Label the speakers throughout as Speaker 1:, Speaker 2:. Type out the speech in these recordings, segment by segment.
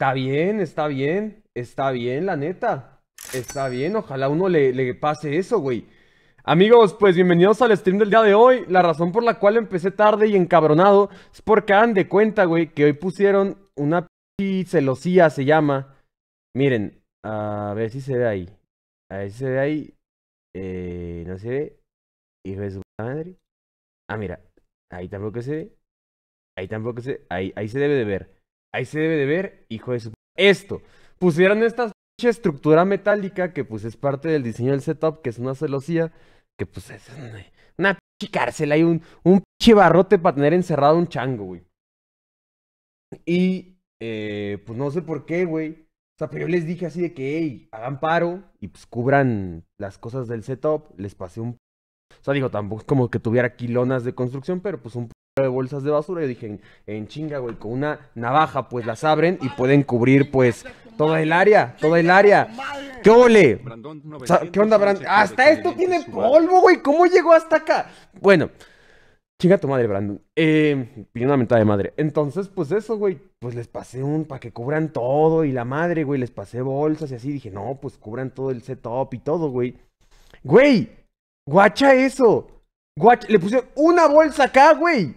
Speaker 1: Está bien, está bien, está bien, la neta. Está bien, ojalá uno le, pase eso, güey. Amigos, pues bienvenidos al stream del día de hoy. La razón por la cual empecé tarde y encabronado es porque hagan de cuenta, güey, que hoy pusieron una p celosía, se llama. Miren, a ver si se ve ahí. A ver si se ve ahí. Eh, no se ve. madre. Ah, mira. Ahí tampoco se ve. Ahí tampoco se Ahí, ahí se debe de ver. Ahí se debe de ver, hijo de su... Esto. Pusieron esta estructura metálica que pues es parte del diseño del setup, que es una celosía, que pues es una, una cárcel, hay un, un barrote para tener encerrado un chango, güey. Y eh, pues no sé por qué, güey. O sea, pero yo les dije así de que, hey, hagan paro y pues cubran las cosas del setup. Les pasé un. O sea, digo, tampoco como que tuviera kilonas de construcción, pero pues un de bolsas de basura. y dije, en, chinga, güey, con una navaja, pues las abren y pueden cubrir, pues, todo el área, Todo el área. ¡Qué ole! ¿Qué onda, Brandon? Hasta esto tiene polvo, güey. ¿Cómo llegó hasta acá? Bueno, chinga tu madre, Brandon. Eh, mentada de madre. Entonces, pues eso, güey. Pues les pasé un para que cubran todo y la madre, güey. Les pasé bolsas y así. Dije, no, pues cubran todo el setup y todo, güey. Güey, guacha eso. le puse una bolsa acá, güey.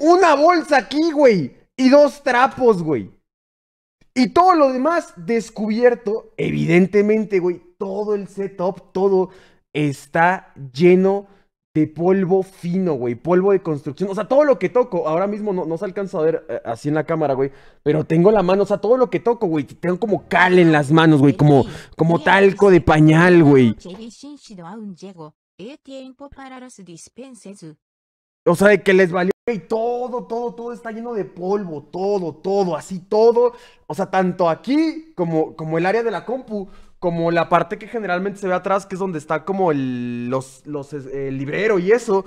Speaker 1: Una bolsa aquí, güey. Y dos trapos, güey. Y todo lo demás descubierto, evidentemente, güey. Todo el setup, todo está lleno de polvo fino, güey. Polvo de construcción. O sea, todo lo que toco, ahora mismo no, no se alcanza a ver eh, así en la cámara, güey. Pero tengo la mano, o sea, todo lo que toco, güey. Tengo como cal en las manos, güey. Como, como talco de pañal, güey. O sea, de que les valió y todo, todo, todo está lleno de polvo, todo, todo, así todo. O sea, tanto aquí como, como el área de la compu, como la parte que generalmente se ve atrás, que es donde está como los, los, el librero y eso.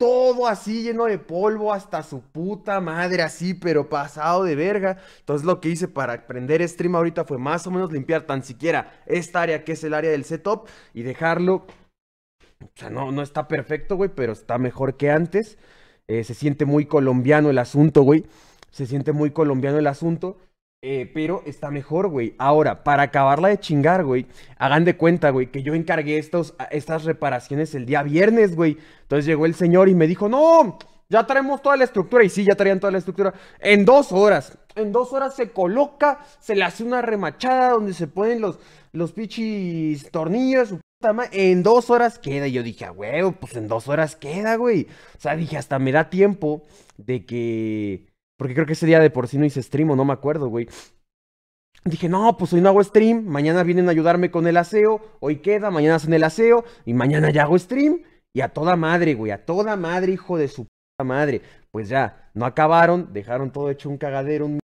Speaker 1: Todo así lleno de polvo hasta su puta madre, así, pero pasado de verga. Entonces lo que hice para prender stream ahorita fue más o menos limpiar tan siquiera esta área que es el área del setup y dejarlo o sea, no, está perfecto, güey, pero está mejor que antes. Eh, se siente muy colombiano el asunto, güey. Se siente muy colombiano el asunto. Eh, pero está mejor, güey. Ahora, para acabarla de chingar, güey, hagan de cuenta, güey, que yo encargué estos, estas reparaciones el día viernes, güey. Entonces llegó el señor y me dijo, no, ya traemos toda la estructura. Y sí, ya traían toda la estructura. En dos horas. En dos horas se coloca, se le hace una remachada donde se ponen los, los pichis tornillos, en dos horas queda. Y yo dije, a huevo, pues en dos horas queda, güey. O sea, dije, hasta me da tiempo de que. Porque creo que ese día de por sí no hice stream o no me acuerdo, güey. Dije, no, pues hoy no hago stream. Mañana vienen a ayudarme con el aseo. Hoy queda, mañana hacen el aseo. Y mañana ya hago stream. Y a toda madre, güey. A toda madre, hijo de su puta madre. Pues ya, no acabaron. Dejaron todo hecho un cagadero, un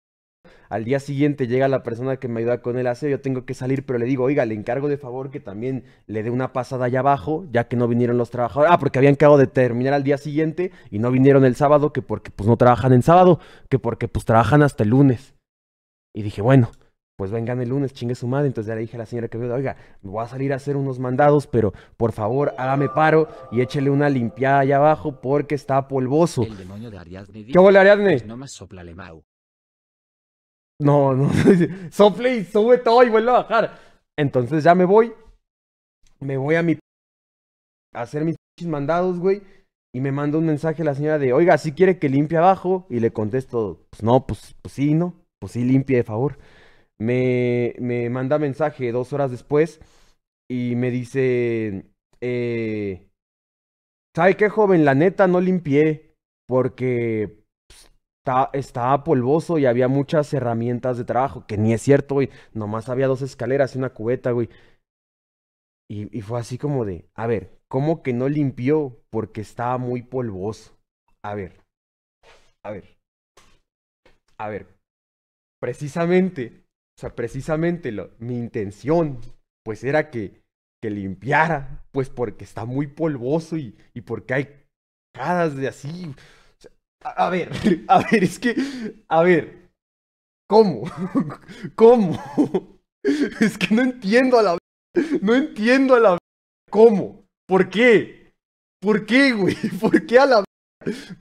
Speaker 1: al día siguiente llega la persona que me ayuda con el aseo, yo tengo que salir, pero le digo, oiga, le encargo de favor que también le dé una pasada allá abajo, ya que no vinieron los trabajadores. Ah, porque habían acabado de terminar al día siguiente y no vinieron el sábado, que porque pues no trabajan en sábado, que porque pues trabajan hasta el lunes. Y dije, bueno, pues vengan el lunes, chingue su madre. Entonces ya le dije a la señora que me oiga, me voy a salir a hacer unos mandados, pero por favor hágame paro y échele una limpiada allá abajo porque está polvoso. El demonio de Ariadne. ¿Qué huele Ariadne? Pues no me soplale, Mau. No, no, sople y sube todo y vuelve a bajar. Entonces ya me voy. Me voy a mi. A hacer mis mandados, güey. Y me manda un mensaje la señora de, oiga, si quiere que limpie abajo. Y le contesto, pues no, pues, pues, sí, no. Pues sí, limpie, de favor. Me, me manda mensaje dos horas después. Y me dice, eh, ¿sabe qué, joven? La neta no limpié. Porque estaba, polvoso y había muchas herramientas de trabajo, que ni es cierto, güey. Nomás había dos escaleras y una cubeta, güey. Y, fue así como de, a ver, ¿cómo que no limpió? Porque estaba muy polvoso. A ver, a ver, a ver. Precisamente, o sea, precisamente lo, mi intención, pues era que, que limpiara, pues porque está muy polvoso y, y porque hay caras de así. A, ver, a ver, es que, a ver, ¿cómo? ¿Cómo? Es que no entiendo a la... No entiendo a la... ¿Cómo? ¿Por qué? ¿Por qué, güey? ¿Por qué a la...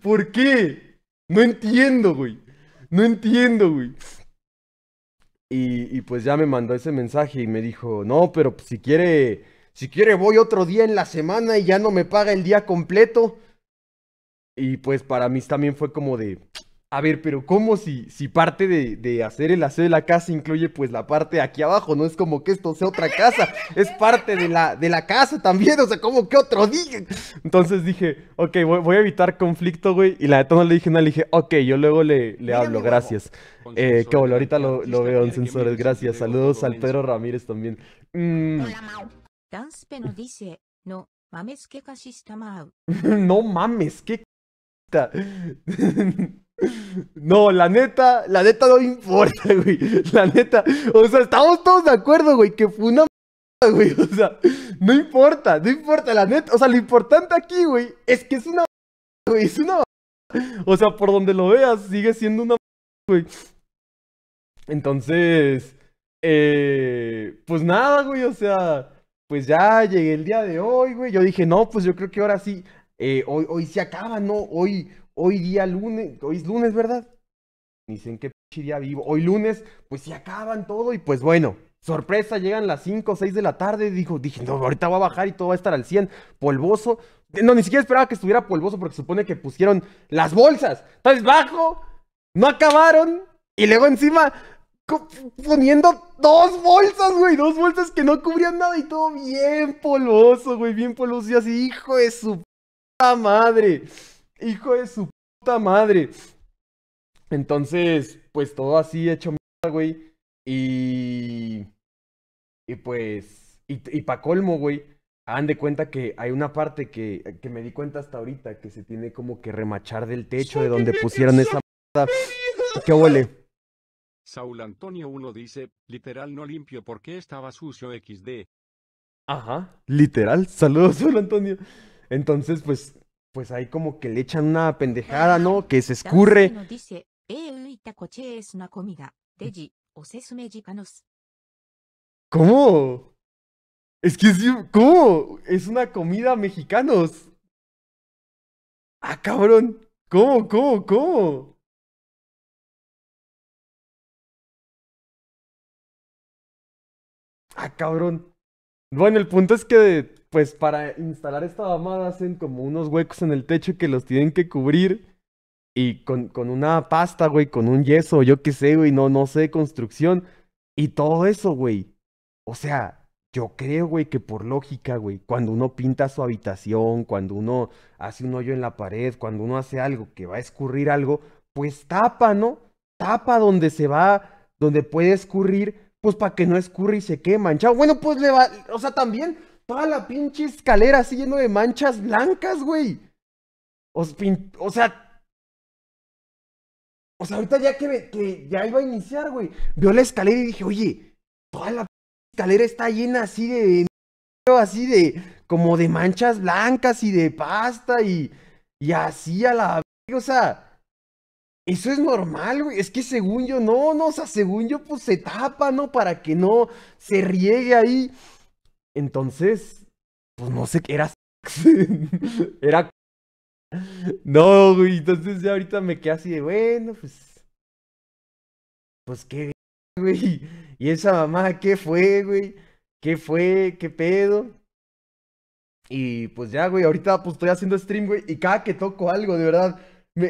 Speaker 1: ¿Por qué? No entiendo, güey. No entiendo, güey. Y, y, pues ya me mandó ese mensaje y me dijo, no, pero pues si quiere, si quiere voy otro día en la semana y ya no me paga el día completo. Y pues para mí también fue como de, a ver, pero ¿cómo si, si parte de, hacer el aseo de la casa incluye pues la parte de aquí abajo? No es como que esto sea otra casa, es parte de la, de la casa también, o sea, como que otro día? Entonces dije, ok, voy, a evitar conflicto, güey, y la de todo le dije, no, le dije, ok, yo luego le, hablo, gracias. Eh, que ahorita lo, veo en sensores, gracias. Saludos al Pedro Ramírez también. Mm. no mames, qué No, la neta, la neta no importa, güey. La neta, o sea, estamos todos de acuerdo, güey, que fue una güey. O sea, no importa, no importa, la neta. O sea, lo importante aquí, güey, es que es una güey, es una O sea, por donde lo veas, sigue siendo una güey. Entonces, eh, pues nada, güey, o sea, pues ya llegué el día de hoy, güey. Yo dije, no, pues yo creo que ahora sí, eh, hoy, hoy se acaba, ¿no? Hoy, hoy día lunes, hoy es lunes, ¿verdad? Dicen ¿qué pinche día vivo. Hoy lunes, pues se acaban todo y pues bueno, sorpresa, llegan las 5 o 6 de la tarde. Dijo, dije, no, ahorita va a bajar y todo va a estar al 100, polvoso. No, ni siquiera esperaba que estuviera polvoso porque supone que pusieron las bolsas. Entonces bajo, no acabaron y luego encima poniendo dos bolsas, güey, dos bolsas que no cubrían nada y todo bien polvoso, güey, bien polvoso y así, hijo de su madre. Hijo de su puta madre. Entonces, pues todo así hecho mierda, güey. Y. Y pues. Y, y pa' colmo, güey. Hagan de cuenta que hay una parte que, que me di cuenta hasta ahorita que se tiene como que remachar del techo de donde pusieron esa mierda. ¿Qué huele? Saúl Antonio 1 dice, literal no limpio porque estaba sucio XD. Ajá, literal. Saludos, Saúl Antonio. Entonces, pues, pues ahí como que le echan una pendejada, ¿no? Que se escurre. Eh, ¿Cómo? Es que es... ¿Cómo? Es una comida mexicanos. Ah, cabrón. ¿Cómo, cómo, cómo? Ah, cabrón. Bueno, el punto es que pues para instalar esta mamada hacen como unos huecos en el techo que los tienen que cubrir. Y con, una pasta, güey, con un yeso, yo qué sé, güey, no, no sé, construcción. Y todo eso, güey. O sea, yo creo, güey, que por lógica, güey, cuando uno pinta su habitación, cuando uno hace un hoyo en la pared, cuando uno hace algo que va a escurrir algo, pues tapa, ¿no? Tapa donde se va, donde puede escurrir, pues para que no escurra y se queme manchado. Bueno, pues le va, o sea, también toda la pinche escalera así lleno de manchas blancas, güey. Os pin... O sea... O sea, ahorita ya que, que ya iba a iniciar, güey, Vio la escalera y dije, oye, toda la escalera está llena así de... Así de... Como de manchas blancas y de pasta y... Y así a la... O sea... Eso es normal, güey. Es que según yo, no, no, o sea, según yo, pues se tapa, ¿no? Para que no se riegue ahí. Entonces, pues no sé qué era. era. No, güey. Entonces ya ahorita me quedé así de, bueno, pues. Pues qué, güey. Y esa mamá, ¿qué fue, güey? ¿Qué fue? ¿Qué pedo? Y pues ya, güey, ahorita pues estoy haciendo stream, güey, y cada que toco algo, de verdad,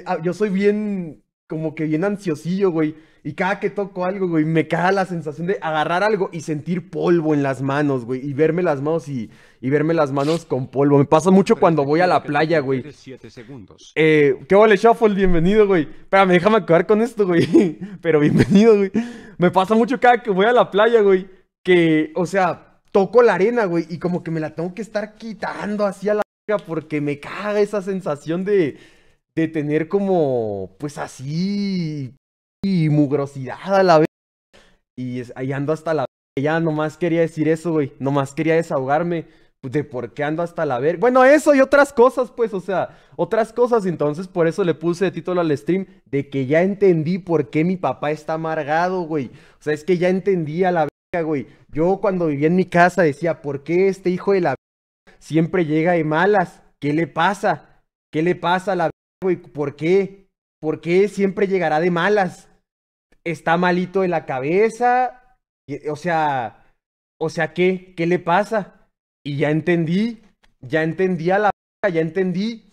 Speaker 1: ah, yo soy bien como que bien ansiosillo, güey. Y cada que toco algo, güey, me caga la sensación de agarrar algo y sentir polvo en las manos, güey. Y verme las manos y, y verme las manos con polvo. Me pasa mucho cuando voy a la playa, güey. Eh, ¿Qué vale, Shuffle? Bienvenido, güey. me déjame acabar con esto, güey. Pero bienvenido, güey. Me pasa mucho cada que voy a la playa, güey. Que, o sea, toco la arena, güey. Y como que me la tengo que estar quitando así a la porque me caga esa sensación de de tener como, pues así, y mugrosidad a la vez. Y ahí ando hasta la ya nomás quería decir eso, güey. Nomás quería desahogarme de por qué ando hasta la verga. Bueno, eso y otras cosas, pues, o sea, otras cosas. Entonces, por eso le puse de título al stream de que ya entendí por qué mi papá está amargado, güey. O sea, es que ya entendí a la verga, güey. Yo cuando vivía en mi casa decía, ¿por qué este hijo de la verga siempre llega de malas? ¿Qué le pasa? ¿Qué le pasa a la ¿por qué? ¿Por qué siempre llegará de malas? Está malito de la cabeza, o sea, o sea, ¿qué? ¿Qué le pasa? Y ya entendí, ya entendí a la ya entendí